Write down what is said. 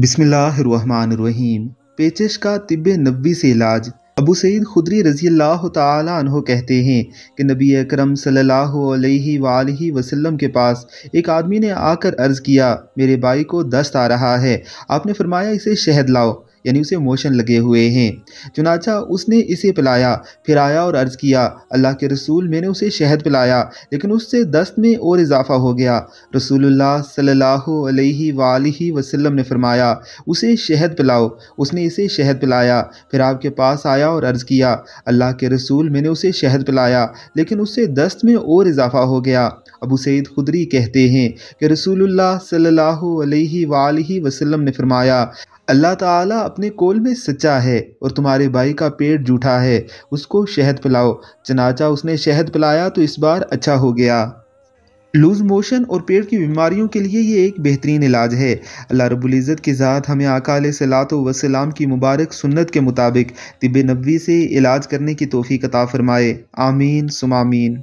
बिसमीम पेचश का तिब नबी से इलाज अबू सईद खुदरी रजी अल्लाह तहो कहते हैं कि नबी अकरम सल्लल्लाहु अलैहि वालैहि वसल्लम के पास एक आदमी ने आकर अर्ज़ किया मेरे भाई को दस्त आ रहा है आपने फरमाया इसे शहद लाओ यानी उसे मोशन लगे हुए हैं चुनाचा उसने इसे पिलाया फिर आया और अर्ज़ किया अल्लाह के रसूल मैंने उसे शहद पिलाया लेकिन उससे दस्त में और इजाफ़ा हो गया रसूलुल्लाह सल्लल्लाहु अलैहि वसल्लम ने फरमाया उसे शहद पिलाओ उसने इसे शहद पिलाया फिर आपके पास आया और अर्ज़ किया अल्लाह के रसूल मैंने उसे शहद पिलाया लेकिन उससे दस्त में और इजाफ़ा हो गया अबू सईद खुदरी कहते हैं कि रसूलुल्लाह सल्लल्लाहु अलैहि वसल्लम ने फरमाया अल्लाह ताला अपने कोल में सच्चा है और तुम्हारे भाई का पेट जूठा है उसको शहद पिलाओ चनाचा उसने शहद पिलाया तो इस बार अच्छा हो गया लूज़ मोशन और पेट की बीमारियों के लिए ये एक बेहतरीन इलाज है अल्लाह रबुल्ज़त के साथ हमें आकाल सलात वसलाम की मुबारक सुन्नत के मुताबिक तिब नबी से इलाज करने की तोफ़ी कता फ़रमाए आमीन सुमामीन